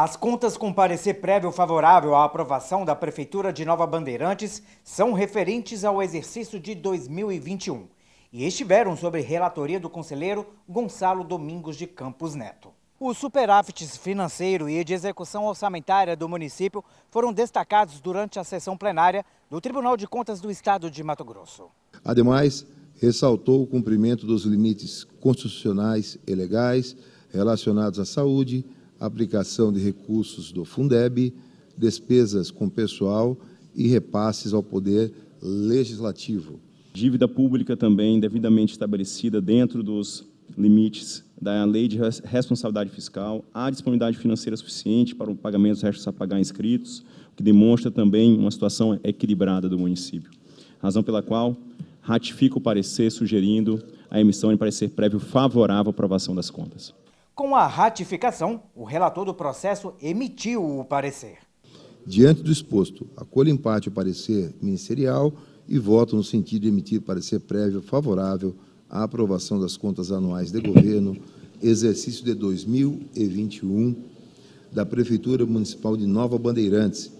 As contas com parecer prévio favorável à aprovação da Prefeitura de Nova Bandeirantes são referentes ao exercício de 2021 e estiveram sobre relatoria do conselheiro Gonçalo Domingos de Campos Neto. Os superávites financeiro e de execução orçamentária do município foram destacados durante a sessão plenária do Tribunal de Contas do Estado de Mato Grosso. Ademais, ressaltou o cumprimento dos limites constitucionais e legais relacionados à saúde, aplicação de recursos do Fundeb, despesas com pessoal e repasses ao Poder Legislativo. Dívida pública também devidamente estabelecida dentro dos limites da lei de responsabilidade fiscal, há disponibilidade financeira suficiente para o pagamento dos restos a pagar inscritos, o que demonstra também uma situação equilibrada do município. Razão pela qual ratifico o parecer sugerindo a emissão de parecer prévio favorável à aprovação das contas. Com a ratificação, o relator do processo emitiu o parecer. Diante do exposto, acolho em parte o parecer ministerial e voto no sentido de emitir parecer prévio favorável à aprovação das contas anuais de governo, exercício de 2021, da Prefeitura Municipal de Nova Bandeirantes,